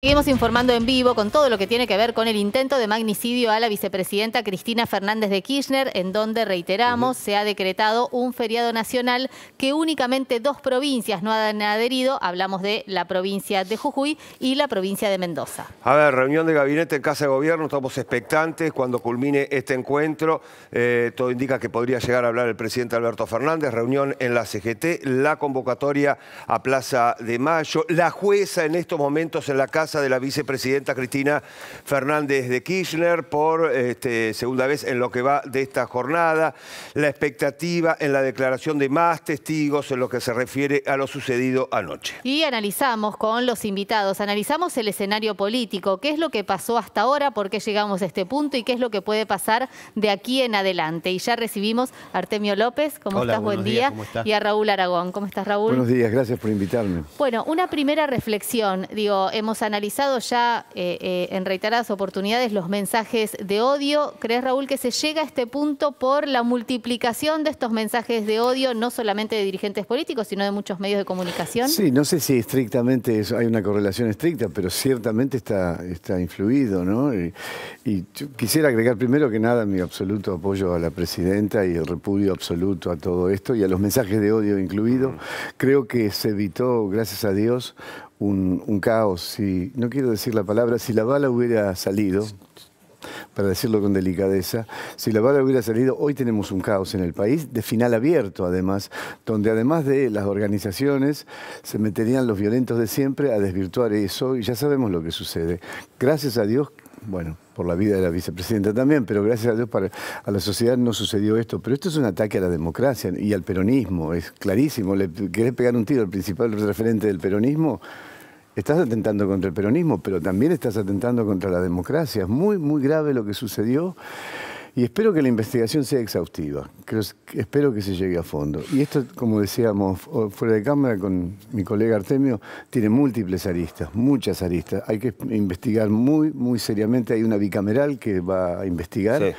Seguimos informando en vivo con todo lo que tiene que ver con el intento de magnicidio a la vicepresidenta Cristina Fernández de Kirchner, en donde, reiteramos, se ha decretado un feriado nacional que únicamente dos provincias no han adherido. Hablamos de la provincia de Jujuy y la provincia de Mendoza. A ver, reunión de gabinete en Casa de Gobierno, estamos expectantes cuando culmine este encuentro. Eh, todo indica que podría llegar a hablar el presidente Alberto Fernández. Reunión en la CGT, la convocatoria a Plaza de Mayo, la jueza en estos momentos en la Casa de la vicepresidenta Cristina Fernández de Kirchner por este, segunda vez en lo que va de esta jornada, la expectativa en la declaración de más testigos en lo que se refiere a lo sucedido anoche. Y analizamos con los invitados, analizamos el escenario político, qué es lo que pasó hasta ahora, por qué llegamos a este punto y qué es lo que puede pasar de aquí en adelante. Y ya recibimos a Artemio López, ¿cómo estás? Buen día. Y a Raúl Aragón, ¿cómo estás Raúl? Buenos días, gracias por invitarme. Bueno, una primera reflexión, digo, hemos analizado ya eh, eh, en reiteradas oportunidades los mensajes de odio. ¿Crees, Raúl, que se llega a este punto por la multiplicación de estos mensajes de odio, no solamente de dirigentes políticos, sino de muchos medios de comunicación? Sí, no sé si estrictamente hay una correlación estricta, pero ciertamente está, está influido, ¿no? Y, quisiera agregar primero que nada mi absoluto apoyo a la presidenta y el repudio absoluto a todo esto y a los mensajes de odio incluido. Creo que se evitó, gracias a Dios, un, caos, si, no quiero decir la palabra, si la bala hubiera salido, para decirlo con delicadeza, si la bala hubiera salido, hoy tenemos un caos en el país, de final abierto además, donde además de las organizaciones se meterían los violentos de siempre a desvirtuar eso y ya sabemos lo que sucede. Gracias a Dios bueno, por la vida de la vicepresidenta también, pero gracias a Dios para a la sociedad no sucedió esto. Pero esto es un ataque a la democracia y al peronismo, es clarísimo. Le querés pegar un tiro al principal referente del peronismo, estás atentando contra el peronismo, pero también estás atentando contra la democracia. Es muy, muy grave lo que sucedió. Y espero que la investigación sea exhaustiva, espero que se llegue a fondo. Y esto, como decíamos fuera de cámara con mi colega Artemio, tiene múltiples aristas, muchas aristas. Hay que investigar muy, muy seriamente. Hay una bicameral que va a investigar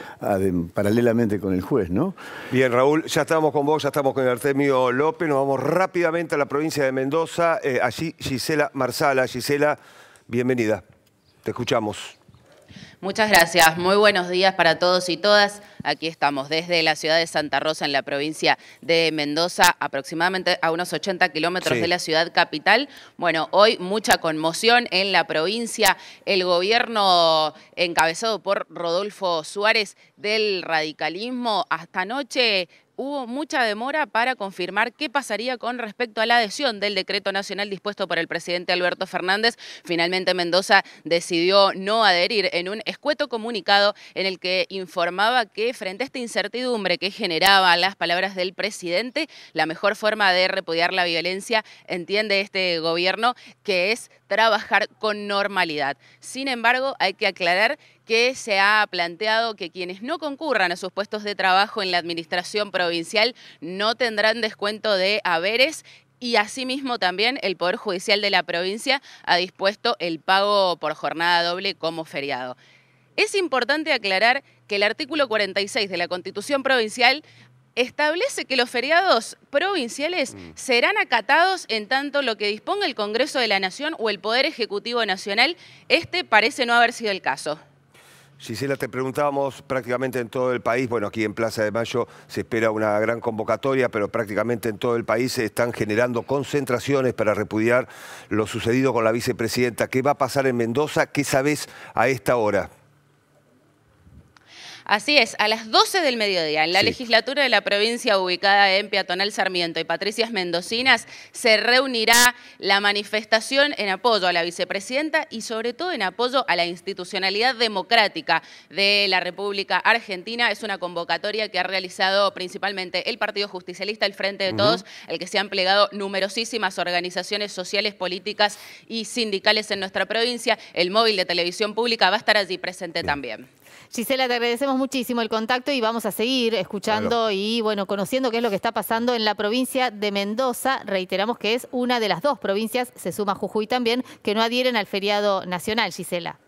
paralelamente con el juez, ¿no? Bien, Raúl, ya estamos con vos, ya estamos con Artemio López. Nos vamos rápidamente a la provincia de Mendoza. Eh, allí Gisela Marsala. Gisela, bienvenida. Te escuchamos. Muchas gracias. Muy buenos días para todos y todas. Aquí estamos desde la ciudad de Santa Rosa, en la provincia de Mendoza, aproximadamente a unos 80 kilómetros de la ciudad capital. Bueno, hoy mucha conmoción en la provincia. El gobierno encabezado por Rodolfo Suárez del radicalismo hasta anoche hubo mucha demora para confirmar qué pasaría con respecto a la adhesión del decreto nacional dispuesto por el presidente Alberto Fernández. Finalmente Mendoza decidió no adherir en un escueto comunicado en el que informaba que frente a esta incertidumbre que generaba las palabras del presidente, la mejor forma de repudiar la violencia, entiende este gobierno, que es trabajar con normalidad. Sin embargo, hay que aclarar que se ha planteado que quienes no concurran a sus puestos de trabajo en la administración provincial no tendrán descuento de haberes y asimismo también el Poder Judicial de la provincia ha dispuesto el pago por jornada doble como feriado. Es importante aclarar que el artículo 46 de la Constitución Provincial establece que los feriados provinciales mm. serán acatados en tanto lo que disponga el Congreso de la Nación o el Poder Ejecutivo Nacional. Este parece no haber sido el caso. Gisela, te preguntábamos prácticamente en todo el país, bueno, aquí en Plaza de Mayo se espera una gran convocatoria, pero prácticamente en todo el país se están generando concentraciones para repudiar lo sucedido con la vicepresidenta. ¿Qué va a pasar en Mendoza? ¿Qué sabes a esta hora? Así es, a las 12 del mediodía, en la legislatura de la provincia ubicada en Peatonal Sarmiento y Patricias Mendocinas, se reunirá la manifestación en apoyo a la vicepresidenta y sobre todo en apoyo a la institucionalidad democrática de la República Argentina. Es una convocatoria que ha realizado principalmente el Partido Justicialista, el Frente de Todos, al que se han plegado numerosísimas organizaciones sociales, políticas y sindicales en nuestra provincia. El móvil de televisión pública va a estar allí presente también. Gisela, te agradecemos muchísimo el contacto y vamos a seguir escuchando y bueno, conociendo qué es lo que está pasando en la provincia de Mendoza. Reiteramos que es una de las dos provincias, se suma Jujuy también, que no adhieren al feriado nacional, Gisela.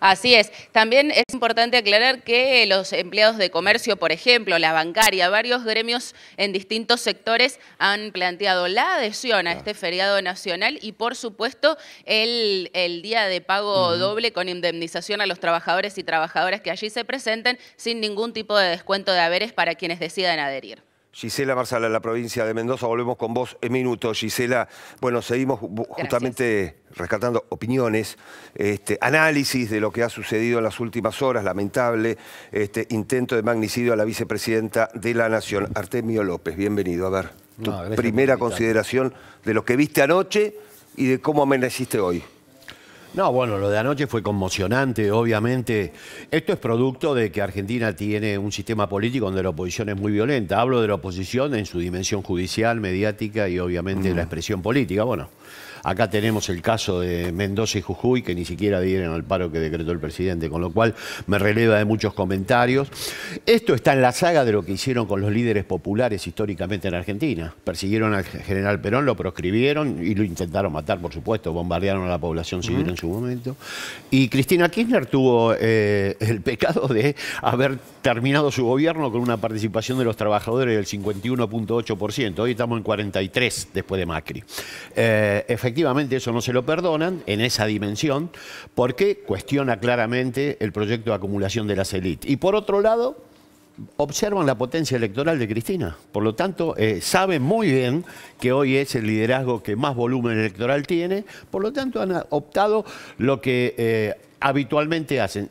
Así es. También es importante aclarar que los empleados de comercio, por ejemplo, la bancaria, varios gremios en distintos sectores han planteado la adhesión a este feriado nacional y, por supuesto, el, día de pago doble con indemnización a los trabajadores y trabajadoras que allí se presenten sin ningún tipo de descuento de haberes para quienes decidan adherir. Gisela Marsala, la provincia de Mendoza. Volvemos con vos en minutos, Gisela. Bueno, seguimos justamente rescatando opiniones, este, análisis de lo que ha sucedido en las últimas horas, lamentable este, intento de magnicidio a la vicepresidenta de la Nación, Artemio López. Bienvenido, a ver, tu primera consideración de lo que viste anoche y de cómo amaneciste hoy. No, bueno, lo de anoche fue conmocionante, obviamente. Esto es producto de que Argentina tiene un sistema político donde la oposición es muy violenta. Hablo de la oposición en su dimensión judicial, mediática y obviamente la expresión política. Bueno, Acá tenemos el caso de Mendoza y Jujuy, que ni siquiera dieron al paro que decretó el presidente, con lo cual me releva de muchos comentarios. Esto está en la saga de lo que hicieron con los líderes populares históricamente en Argentina. Persiguieron al general Perón, lo proscribieron y lo intentaron matar, por supuesto, bombardearon a la población civil en su momento. Y Cristina Kirchner tuvo eh, el pecado de haber terminado su gobierno con una participación de los trabajadores del 51.8%. Hoy estamos en 43% después de Macri. Eh, efectivamente eso no se lo perdonan en esa dimensión, porque cuestiona claramente el proyecto de acumulación de las élites. Y por otro lado, observan la potencia electoral de Cristina. Por lo tanto, eh, saben muy bien que hoy es el liderazgo que más volumen electoral tiene. Por lo tanto, han optado lo que eh, habitualmente hacen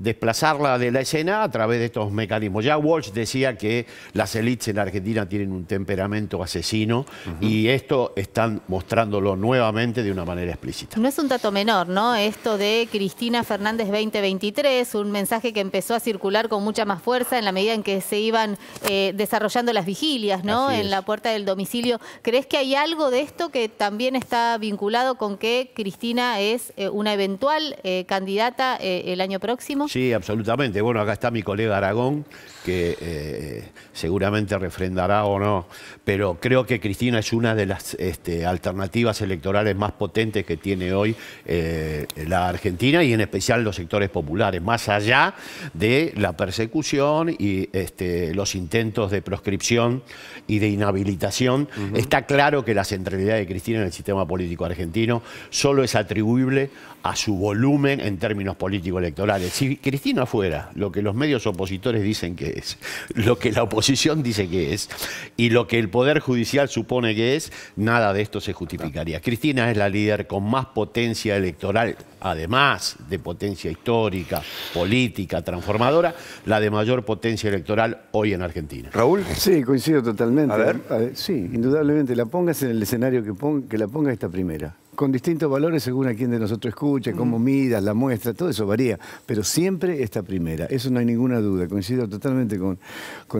desplazarla de la escena a través de estos mecanismos. Ya Walsh decía que las élites en Argentina tienen un temperamento asesino y esto están mostrándolo nuevamente de una manera explícita. No es un dato menor, ¿no? Esto de Cristina Fernández 2023, un mensaje que empezó a circular con mucha más fuerza en la medida en que se iban eh, desarrollando las vigilias, ¿no? En la puerta del domicilio. ¿Crees que hay algo de esto que también está vinculado con que Cristina es eh, una eventual eh, candidata el año próximo? Sí, absolutamente. Bueno, acá está mi colega Aragón, que eh, seguramente refrendará o no, pero creo que Cristina es una de las este, alternativas electorales más potentes que tiene hoy eh, la Argentina y en especial los sectores populares, más allá de la persecución y este, los intentos de proscripción y de inhabilitación. Está claro que la centralidad de Cristina en el sistema político argentino solo es atribuible a su volumen en términos políticos electorales Cristina fuera lo que los medios opositores dicen que es, lo que la oposición dice que es y lo que el Poder Judicial supone que es, nada de esto se justificaría. Cristina es la líder con más potencia electoral, además de potencia histórica, política, transformadora, la de mayor potencia electoral hoy en Argentina. Raúl. Sí, coincido totalmente. A ver. sí, indudablemente, la pongas en el escenario que, que la ponga esta primera con distintos valores según a quién de nosotros escucha, cómo midas, la muestra, todo eso varía, pero siempre esta primera, eso no hay ninguna duda, coincido totalmente con,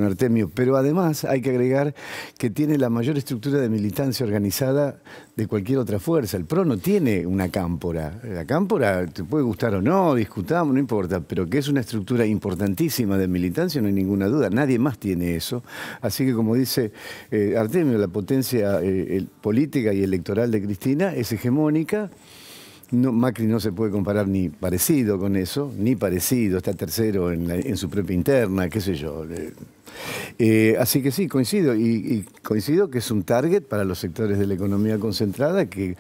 Artemio, pero además hay que agregar que tiene la mayor estructura de militancia organizada de cualquier otra fuerza, el PRO no tiene una cámpora, la cámpora te puede gustar o no, discutamos, no importa, pero que es una estructura importantísima de militancia no hay ninguna duda, nadie más tiene eso, así que como dice eh, Artemio, la potencia eh, política y electoral de Cristina es ejemplo Mónica, Macri no se puede comparar ni parecido con eso, ni parecido, está tercero en, su propia interna, qué sé yo. Eh, así que sí, coincido, y, y, coincido que es un target para los sectores de la economía concentrada que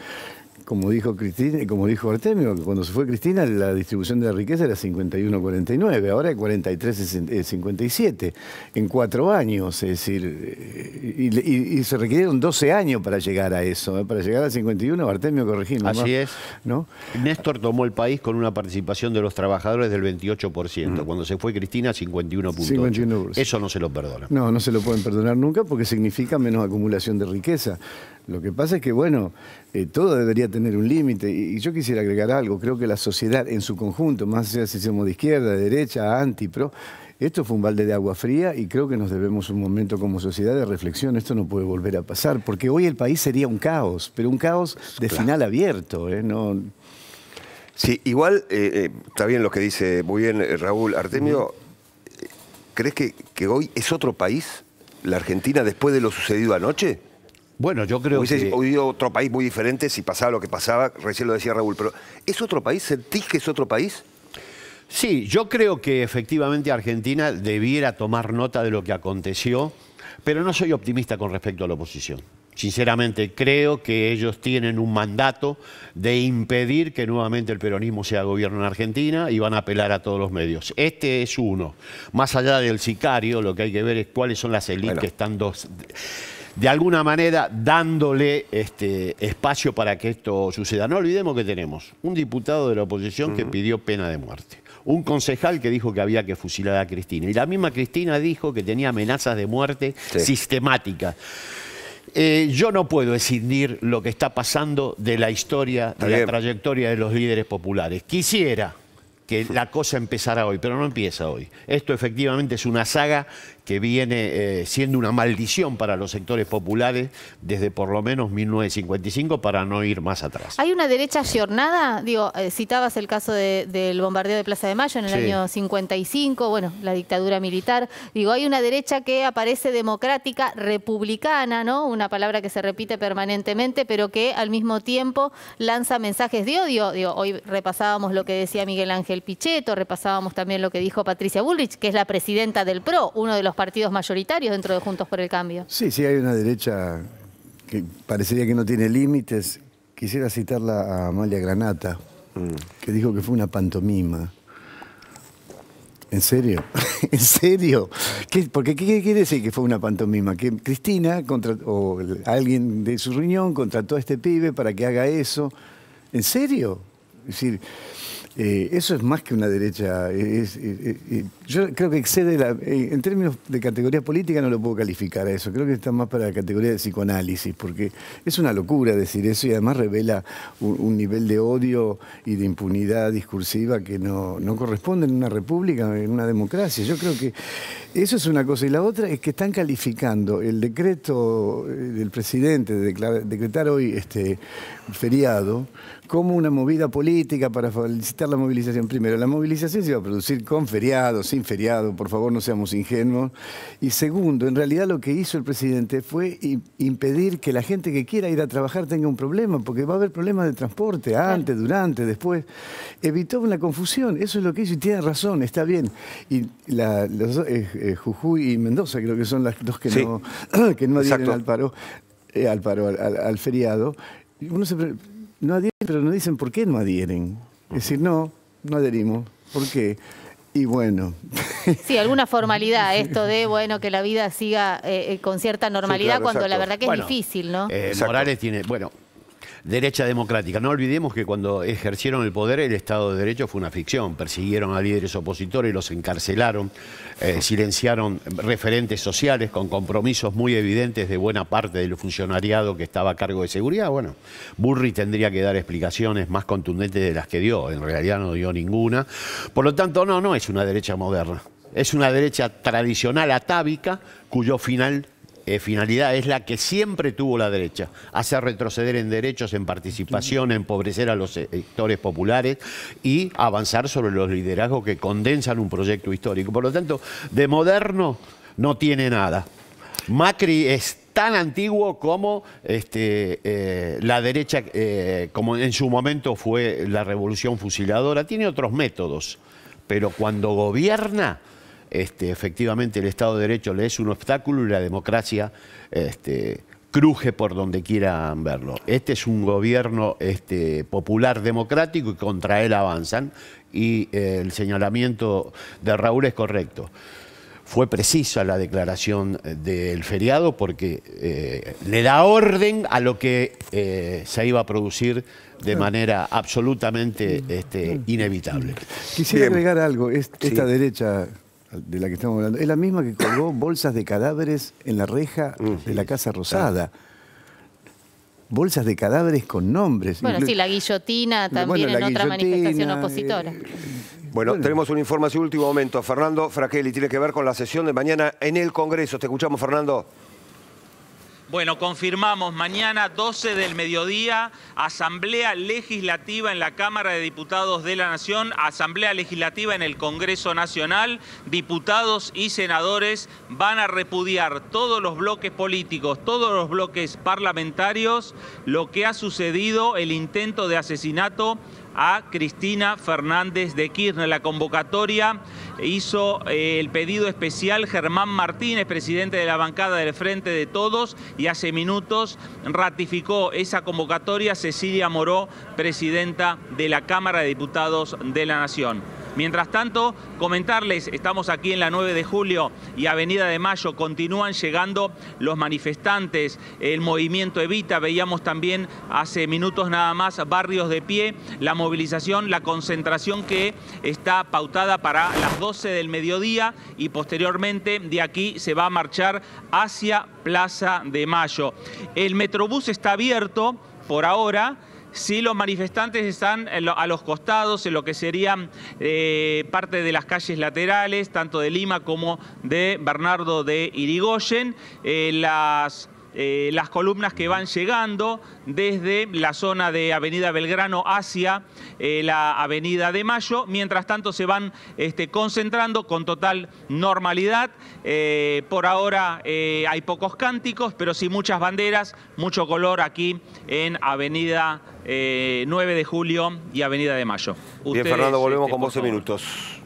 como dijo Cristina, eh, como dijo Artemio, cuando se fue Cristina la distribución de riqueza era 51-49, ahora es 43-57, eh, en cuatro años, es decir, eh, y, se requirieron 12 años para llegar a eso, para llegar a 51, Artemio, corregimos. Así es. ¿No? Néstor tomó el país con una participación de los trabajadores del 28%, cuando se fue Cristina 51.8. 51%. Eso no se lo perdona. No, no se lo pueden perdonar nunca porque significa menos acumulación de riqueza. Lo que pasa es que, bueno, todo debería tener tener un límite. Y yo quisiera agregar algo. Creo que la sociedad en su conjunto, más allá si somos de izquierda, de derecha, anti, pro, esto fue un balde de agua fría y creo que nos debemos un momento como sociedad de reflexión. Esto no puede volver a pasar, porque hoy el país sería un caos, pero un caos de final abierto. ¿eh? No... Sí, igual eh, eh, está bien lo que dice muy bien Raúl Artemio. ¿Crees que, que hoy es otro país la Argentina después de lo sucedido anoche? Bueno, yo creo que... Hubiese otro país muy diferente si pasaba lo que pasaba, recién lo decía Raúl, pero ¿es otro país? ¿Sentís que es otro país? Sí, yo creo que efectivamente Argentina debiera tomar nota de lo que aconteció, pero no soy optimista con respecto a la oposición. Sinceramente, creo que ellos tienen un mandato de impedir que nuevamente el peronismo sea gobierno en Argentina y van a apelar a todos los medios. Este es uno. Más allá del sicario, lo que hay que ver es cuáles son las élites que están dos de alguna manera dándole este espacio para que esto suceda. No olvidemos que tenemos un diputado de la oposición que pidió pena de muerte, un concejal que dijo que había que fusilar a Cristina y la misma Cristina dijo que tenía amenazas de muerte sistemáticas. Eh, yo no puedo escindir lo que está pasando de la historia, de la trayectoria de los líderes populares. Quisiera que la cosa empezara hoy, pero no empieza hoy. Esto efectivamente es una saga que viene eh, siendo una maldición para los sectores populares desde por lo menos 1955 para no ir más atrás. ¿Hay una derecha jornada, Digo, eh, citabas el caso del bombardeo de Plaza de Mayo en el año 55, bueno, la dictadura militar. Digo, hay una derecha que aparece democrática, republicana, ¿no? Una palabra que se repite permanentemente, pero que al mismo tiempo lanza mensajes de odio. Digo, hoy repasábamos lo que decía Miguel Ángel Pichetto, repasábamos también lo que dijo Patricia Bullrich, que es la presidenta del PRO, uno de los partidos mayoritarios dentro de Juntos por el Cambio. Sí, sí, hay una derecha que parecería que no tiene límites. Quisiera citarla a Amalia Granata, mm. que dijo que fue una pantomima. ¿En serio? ¿En serio? ¿Qué, porque ¿qué quiere decir que fue una pantomima? Que Cristina contra, o alguien de su riñón contrató a este pibe para que haga eso. ¿En serio? Es decir, eh, eso es más que una derecha. yo creo que excede la. Eh, en términos de categoría política no lo puedo calificar a eso. Creo que está más para la categoría de psicoanálisis, porque es una locura decir eso y además revela un, nivel de odio y de impunidad discursiva que no, corresponde en una república, en una democracia. Yo creo que eso es una cosa. Y la otra es que están calificando el decreto eh, del presidente de decretar hoy este feriado como una movida política para felicitar la movilización. Primero, la movilización se va a producir con feriado, sin feriado, por favor no seamos ingenuos. Y segundo, en realidad lo que hizo el presidente fue impedir que la gente que quiera ir a trabajar tenga un problema, porque va a haber problemas de transporte antes, durante, después. Evitó una confusión, eso es lo que hizo y tiene razón, está bien. Y eh, eh, Jujuy y Mendoza creo que son las dos que no, que no adhieren al paro. Eh, al paro, feriado, uno se no adhieren, pero no dicen por qué no adhieren. Es decir, no, no adherimos. ¿Por qué? Y bueno. Sí, alguna formalidad, esto de, bueno, que la vida siga eh, eh, con cierta normalidad cuando la verdad que es difícil, ¿no? Eh, Morales tiene, bueno, derecha democrática. No olvidemos que cuando ejercieron el poder el Estado de Derecho fue una ficción. Persiguieron a líderes opositores, los encarcelaron, eh, silenciaron referentes sociales con compromisos muy evidentes de buena parte del funcionariado que estaba a cargo de seguridad. Bueno, Burri tendría que dar explicaciones más contundentes de las que dio. En realidad no dio ninguna. Por lo tanto, no, no es una derecha moderna. Es una derecha tradicional atávica cuyo final eh, finalidad es la que siempre tuvo la derecha, hacer retroceder en derechos, en participación, empobrecer a los sectores populares y avanzar sobre los liderazgos que condensan un proyecto histórico. Por lo tanto, de moderno no tiene nada. Macri es tan antiguo como este, eh, la derecha, eh, como en su momento fue la revolución fusiladora, tiene otros métodos, pero cuando gobierna este, efectivamente el Estado de Derecho le es un obstáculo y la democracia este, cruje por donde quieran verlo. Este es un gobierno este, popular democrático y contra él avanzan y eh, el señalamiento de Raúl es correcto. Fue precisa la declaración eh, del feriado porque eh, le da orden a lo que se iba a producir de manera absolutamente este, inevitable. Quisiera agregar algo, esta derecha de la que estamos hablando, es la misma que colgó bolsas de cadáveres en la reja mm. de la Casa Rosada. Bolsas de cadáveres con nombres. Bueno, sí, la guillotina también en otra manifestación eh, opositora. bueno, tenemos una información el último momento. Fernando Fraquelli, tiene que ver con la sesión de mañana en el Congreso. Te escuchamos, Fernando. Bueno, confirmamos mañana 12 del mediodía, Asamblea Legislativa en la Cámara de Diputados de la Nación, Asamblea Legislativa en el Congreso Nacional, diputados y senadores van a repudiar todos los bloques políticos, todos los bloques parlamentarios, lo que ha sucedido, el intento de asesinato a Cristina Fernández de Kirchner. La convocatoria hizo eh, el pedido especial Germán Martínez, presidente de la bancada del Frente de Todos, y hace minutos ratificó esa convocatoria Cecilia Moró, presidenta de la Cámara de Diputados de la Nación. Mientras tanto, comentarles, estamos aquí en la 9 de julio y Avenida de Mayo, continúan llegando los manifestantes, el movimiento Evita, veíamos también hace minutos nada más barrios de pie, la movilización, la concentración que está pautada para las 12 del mediodía y posteriormente de aquí se va a marchar hacia Plaza de Mayo. El Metrobús está abierto por ahora si los manifestantes están a los costados, en lo que serían eh, parte de las calles laterales, tanto de Lima como de Bernardo de Irigoyen. Eh, las eh, las columnas que van llegando desde la zona de Avenida Belgrano hacia la Avenida de Mayo. Mientras tanto se van este, concentrando con total normalidad. por ahora hay pocos cánticos, pero sí muchas banderas, mucho color aquí en Avenida 9 eh, de julio y Avenida de Mayo. Bien, Fernando, volvemos este, con 12 minutos.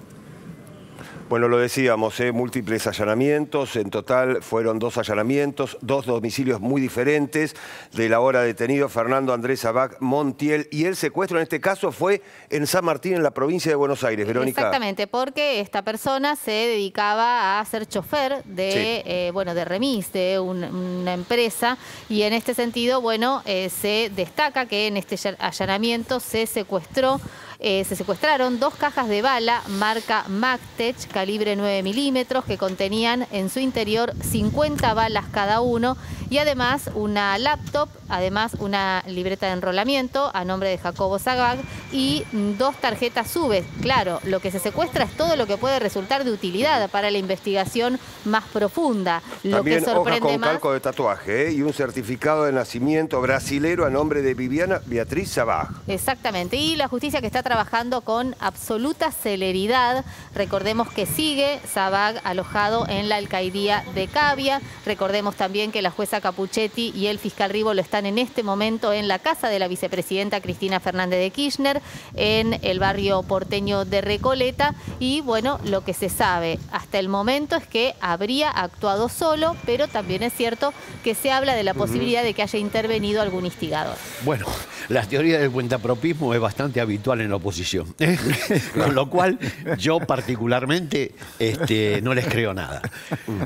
Bueno, lo decíamos, ¿eh? múltiples allanamientos, en total fueron dos allanamientos, dos domicilios muy diferentes de la hora detenido Fernando Andrés Abac Montiel y el secuestro en este caso fue en San Martín, en la provincia de Buenos Aires, Verónica. Exactamente, porque esta persona se dedicaba a ser chofer de, eh, bueno, de remis, de una empresa y en este sentido, bueno, eh, se destaca que en este allanamiento se secuestró eh, se secuestraron dos cajas de bala marca Magtech calibre 9 milímetros que contenían en su interior 50 balas cada uno y además una laptop, además una libreta de enrolamiento a nombre de Jacobo Zagag y dos tarjetas UV. E. Claro, lo que se secuestra es todo lo que puede resultar de utilidad para la investigación más profunda. Lo También que sorprende con calco de tatuaje ¿eh? y un certificado de nacimiento brasilero a nombre de Viviana Beatriz Zabag. Exactamente, y la justicia que está trabajando trabajando con absoluta celeridad. Recordemos que sigue Sabag alojado en la alcaidía de Cavia. Recordemos también que la jueza Capuchetti y el fiscal lo están en este momento en la casa de la vicepresidenta Cristina Fernández de Kirchner, en el barrio porteño de Recoleta. Y bueno, lo que se sabe hasta el momento es que habría actuado solo, pero también es cierto que se habla de la posibilidad de que haya intervenido algún instigador. Bueno, la teoría del cuentapropismo es bastante habitual en los oposición. Con lo cual, yo particularmente este, no les creo nada.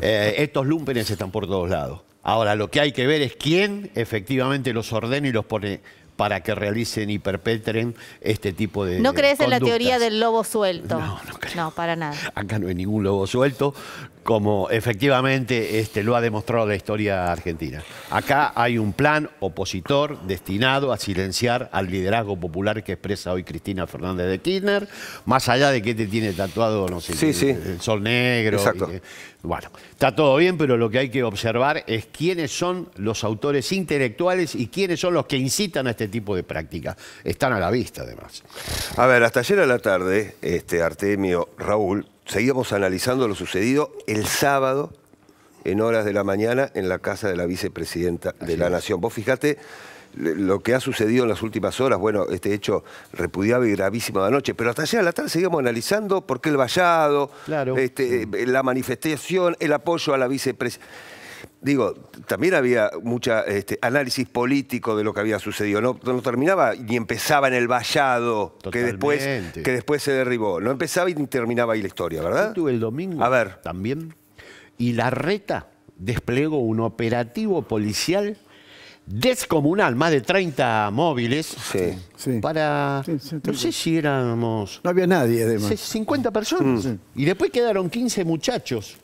Eh, estos lumpenes están por todos lados. Ahora, lo que hay que ver es quién efectivamente los ordena y los pone para que realicen y perpetren este tipo de ¿No crees en la teoría del lobo suelto? No, no creo. No, para nada. Acá no hay ningún lobo suelto como efectivamente este lo ha demostrado la historia argentina. Acá hay un plan opositor destinado a silenciar al liderazgo popular que expresa hoy Cristina Fernández de Kirchner, más allá de que te este tiene tatuado, no sé, el, sol negro. bueno, está todo bien, pero lo que hay que observar es quiénes son los autores intelectuales y quiénes son los que incitan a este tipo de prácticas. Están a la vista, además. A ver, hasta ayer a la tarde, este Artemio Raúl seguíamos analizando lo sucedido el sábado en horas de la mañana en la casa de la vicepresidenta de la Nación. Vos fijate lo que ha sucedido en las últimas horas, bueno, este hecho repudiado y gravísimo de anoche, pero hasta allá a la tarde seguimos analizando por qué el vallado, este, la manifestación, el apoyo a la vicepresidenta digo, también había mucho este, análisis político de lo que había sucedido. No, terminaba ni empezaba en el vallado que después, que después, se derribó. No empezaba y terminaba ahí la historia, ¿verdad? tuve el domingo A ver. también. Y la reta desplegó un operativo policial descomunal, más de 30 móviles sí. para, no sé si éramos... No había nadie, además. 50 personas. Mm. Y después quedaron 15 muchachos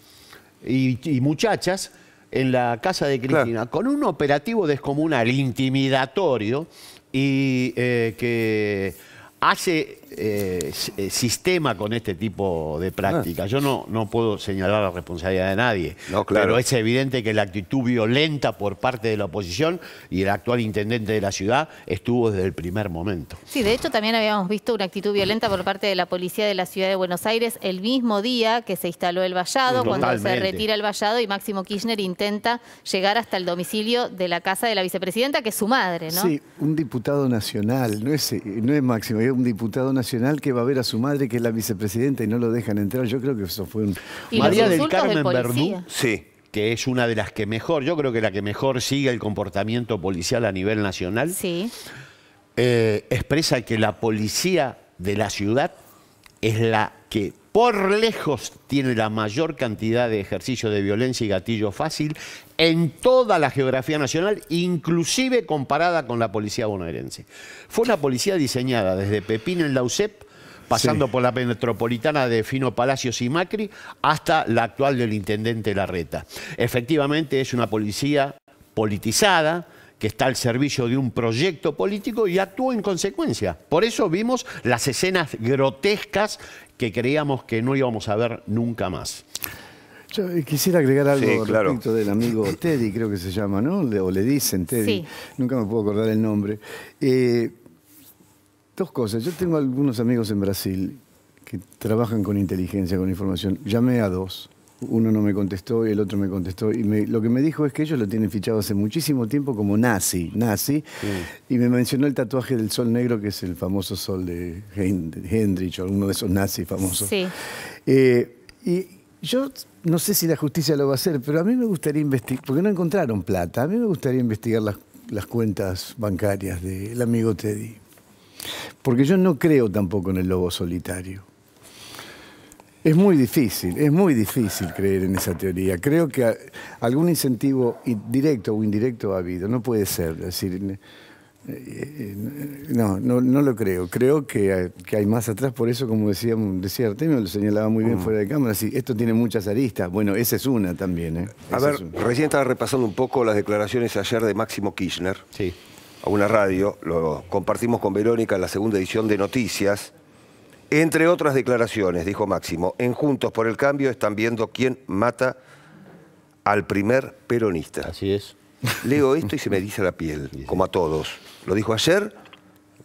y muchachas en la casa de Cristina con un operativo descomunal, intimidatorio, y eh, que hace eh, eh, sistema con este tipo de prácticas. Ah. Yo no, no puedo señalar la responsabilidad de nadie, pero es evidente que la actitud violenta por parte de la oposición y el actual intendente de la ciudad estuvo desde el primer momento. Sí, de hecho también habíamos visto una actitud violenta por parte de la policía de la ciudad de Buenos Aires el mismo día que se instaló el vallado, cuando se retira el vallado y Máximo Kirchner intenta llegar hasta el domicilio de la casa de la vicepresidenta, que es su madre, Sí, un diputado nacional, no es, no es Máximo, es un diputado nacional que va a ver a su madre, que es la vicepresidenta, y no lo dejan entrar. Yo creo que eso fue un... María del Carmen que es una de las que mejor, yo creo que la que mejor sigue el comportamiento policial a nivel nacional, eh, expresa que la policía de la ciudad es la que por lejos tiene la mayor cantidad de ejercicios de violencia y gatillo fácil en toda la geografía nacional, inclusive comparada con la policía bonaerense. Fue una policía diseñada desde Pepín en la pasando por la metropolitana de Fino Palacios y Macri, hasta la actual del intendente Larreta. Efectivamente es una policía politizada, que está al servicio de un proyecto político y actuó en consecuencia. Por eso vimos las escenas grotescas que creíamos que no íbamos a ver nunca más. Yo eh, quisiera agregar algo respecto del amigo Teddy, creo que se llama, ¿no? o le dicen Teddy. Nunca me puedo acordar el nombre. Eh, dos cosas. Yo tengo algunos amigos en Brasil que trabajan con inteligencia, con información. Llamé a dos uno no me contestó y el otro me contestó. Y lo que me dijo es que ellos lo tienen fichado hace muchísimo tiempo como nazi, nazi. Y me mencionó el tatuaje del sol negro, que es el famoso sol de Hendrich, o uno de esos nazis famosos. Eh, y yo no sé si la justicia lo va a hacer, pero a mí me gustaría investigar, porque no encontraron plata, a mí me gustaría investigar las, las cuentas bancarias del amigo Teddy. Porque yo no creo tampoco en el lobo solitario. Es muy difícil, es muy difícil creer en esa teoría. Creo que algún incentivo directo o indirecto ha habido, no puede ser. Eh, eh, no, no, lo creo. Creo que, hay más atrás, por eso, como decía, decía Artemio, lo señalaba muy bien mm. fuera de cámara, esto tiene muchas aristas. Bueno, esa es una también. ¿eh? A ver, recién estaba repasando un poco las declaraciones ayer de Máximo Kirchner sí. a una radio, lo compartimos con Verónica en la segunda edición de Noticias, entre otras declaraciones, dijo Máximo, en Juntos por el Cambio están viendo quién mata al primer peronista. Así es. Leo esto y se me dice la piel, como a todos. Lo dijo ayer,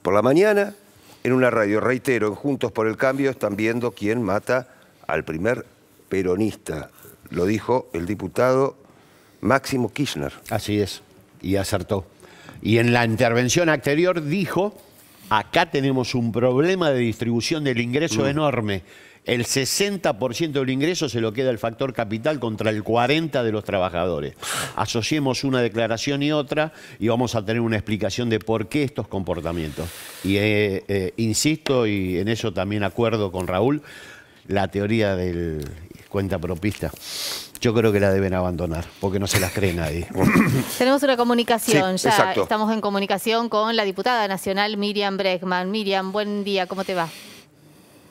por la mañana, en una radio. Reitero, en Juntos por el Cambio están viendo quién mata al primer peronista. Lo dijo el diputado Máximo Kirchner. Así es, y acertó. Y en la intervención anterior dijo Acá tenemos un problema de distribución del ingreso mm. enorme. El 60% del ingreso se lo queda el factor capital contra el 40% de los trabajadores. Asociemos una declaración y otra y vamos a tener una explicación de por qué estos comportamientos. Y eh, eh, insisto, y en eso también acuerdo con Raúl, la teoría del cuenta propista yo creo que la deben abandonar, porque no se las cree nadie. Tenemos una comunicación, ya estamos en comunicación con la diputada nacional Miriam Bregman. Miriam, buen día, ¿cómo te va?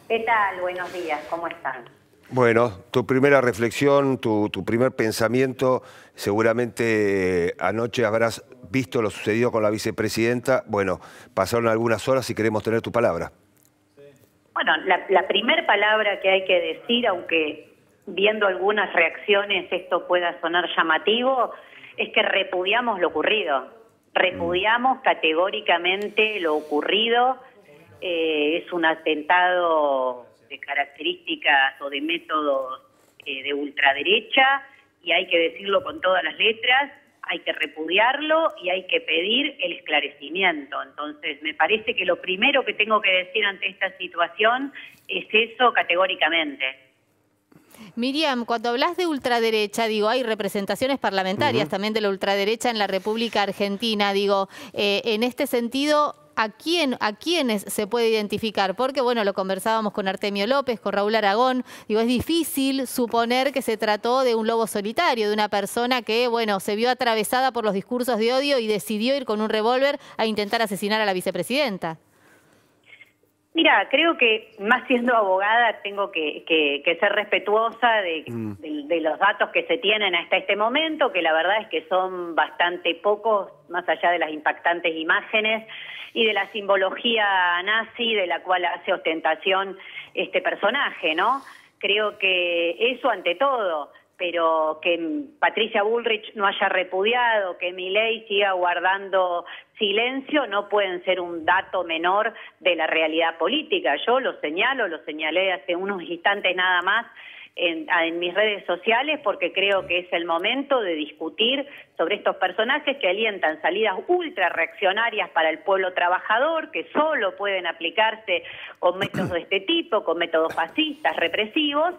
¿Qué tal? Buenos días, ¿cómo están? Bueno, tu primera reflexión, tu, primer pensamiento, seguramente eh, anoche habrás visto lo sucedido con la vicepresidenta. Bueno, pasaron algunas horas y queremos tener tu palabra. Bueno, la, la primera palabra que hay que decir, aunque viendo algunas reacciones esto pueda sonar llamativo, es que repudiamos lo ocurrido, repudiamos mm. categóricamente lo ocurrido, eh, es un atentado de características o de métodos eh, de ultraderecha y hay que decirlo con todas las letras, hay que repudiarlo y hay que pedir el esclarecimiento. Entonces, me parece que lo primero que tengo que decir ante esta situación es eso categóricamente. Miriam, cuando hablas de ultraderecha, digo, hay representaciones parlamentarias también de la ultraderecha en la República Argentina. Digo, eh, en este sentido, a quién, a quiénes se puede identificar, porque bueno, lo conversábamos con Artemio López, con Raúl Aragón, digo, es difícil suponer que se trató de un lobo solitario, de una persona que, bueno, se vio atravesada por los discursos de odio y decidió ir con un revólver a intentar asesinar a la vicepresidenta. Mira, creo que más siendo abogada tengo que, ser respetuosa de, mm. de, los datos que se tienen hasta este momento, que la verdad es que son bastante pocos, más allá de las impactantes imágenes y de la simbología nazi de la cual hace ostentación este personaje, ¿no? Creo que eso ante todo pero que Patricia Bullrich no haya repudiado, que mi ley siga guardando silencio, no pueden ser un dato menor de la realidad política. Yo lo señalo, lo señalé hace unos instantes nada más en, en, mis redes sociales porque creo que es el momento de discutir sobre estos personajes que alientan salidas ultra reaccionarias para el pueblo trabajador, que solo pueden aplicarse con métodos de este tipo, con métodos fascistas, represivos,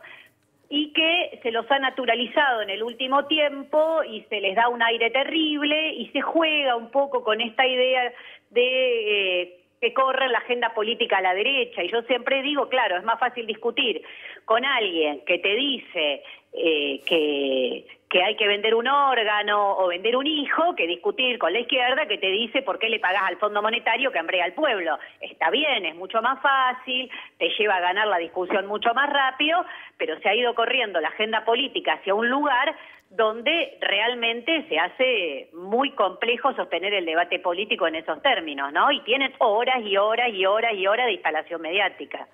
y que se los ha naturalizado en el último tiempo y se les da un aire terrible y se juega un poco con esta idea de eh, que corre la agenda política a la derecha. Y yo siempre digo, claro, es más fácil discutir con alguien que te dice eh, que que hay que vender un órgano o vender un hijo que discutir con la izquierda que te dice por qué le pagas al Fondo Monetario que hambrea al pueblo. Está bien, es mucho más fácil, te lleva a ganar la discusión mucho más rápido, pero se ha ido corriendo la agenda política hacia un lugar donde realmente se hace muy complejo sostener el debate político en esos términos, ¿no? Y tienen horas y horas y horas y horas de instalación mediática.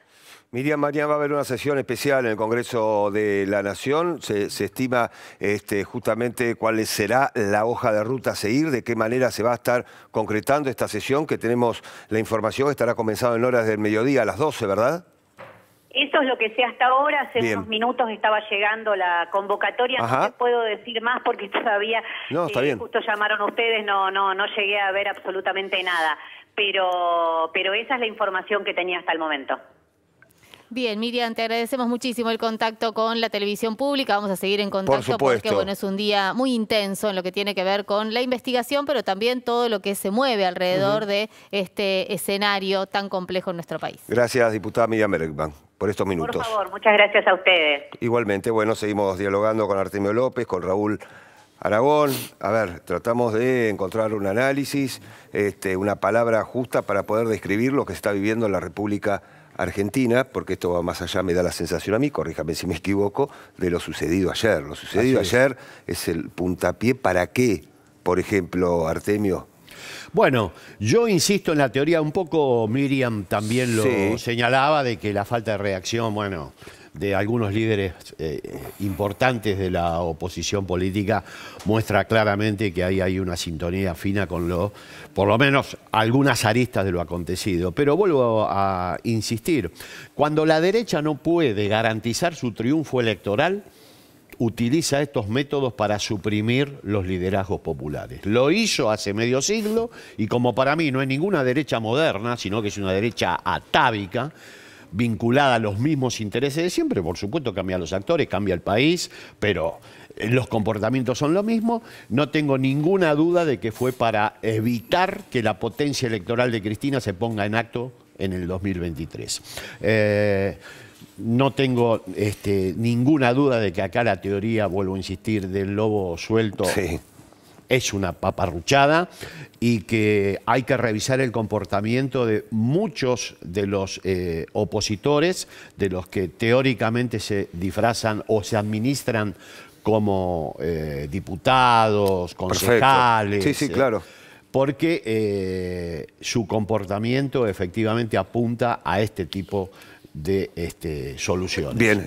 Miriam, María, va a haber una sesión especial en el Congreso de la Nación. Se, estima este, justamente cuál será la hoja de ruta a seguir, de qué manera se va a estar concretando esta sesión, que tenemos la información, estará comenzando en horas del mediodía a las 12, ¿verdad? Eso es lo que sé hasta ahora. Hace unos minutos estaba llegando la convocatoria. No puedo decir más porque todavía eh, justo llamaron ustedes. No, no, no llegué a ver absolutamente nada. Pero, pero esa es la información que tenía hasta el momento. Bien, Miriam, te agradecemos muchísimo el contacto con la televisión pública. Vamos a seguir en contacto porque bueno, es un día muy intenso en lo que tiene que ver con la investigación, pero también todo lo que se mueve alrededor de este escenario tan complejo en nuestro país. Gracias, diputada Miriam Bergman por estos minutos. Por favor, muchas gracias a ustedes. Igualmente, bueno, seguimos dialogando con Artemio López, con Raúl Aragón. A ver, tratamos de encontrar un análisis, este, una palabra justa para poder describir lo que se está viviendo en la República Argentina, porque esto va más allá, me da la sensación a mí, corríjame si me equivoco, de lo sucedido ayer. Lo sucedido ayer es. el puntapié para qué, por ejemplo, Artemio, bueno, yo insisto en la teoría, un poco Miriam también lo señalaba, de que la falta de reacción, bueno, de algunos líderes eh, importantes de la oposición política muestra claramente que ahí hay una sintonía fina con lo, por lo menos algunas aristas de lo acontecido. Pero vuelvo a insistir, cuando la derecha no puede garantizar su triunfo electoral, utiliza estos métodos para suprimir los liderazgos populares. Lo hizo hace medio siglo y como para mí no es ninguna derecha moderna, sino que es una derecha atávica, vinculada a los mismos intereses de siempre. Por supuesto, cambia los actores, cambia el país, pero eh, los comportamientos son lo mismo. No tengo ninguna duda de que fue para evitar que la potencia electoral de Cristina se ponga en acto en el 2023. Eh, no tengo este, ninguna duda de que acá la teoría, vuelvo a insistir, del lobo suelto sí es una paparruchada y que hay que revisar el comportamiento de muchos de los eh, opositores, de los que teóricamente se disfrazan o se administran como eh, diputados, concejales. Sí, sí, eh, claro. Porque su comportamiento efectivamente apunta a este tipo de este, soluciones. Bien,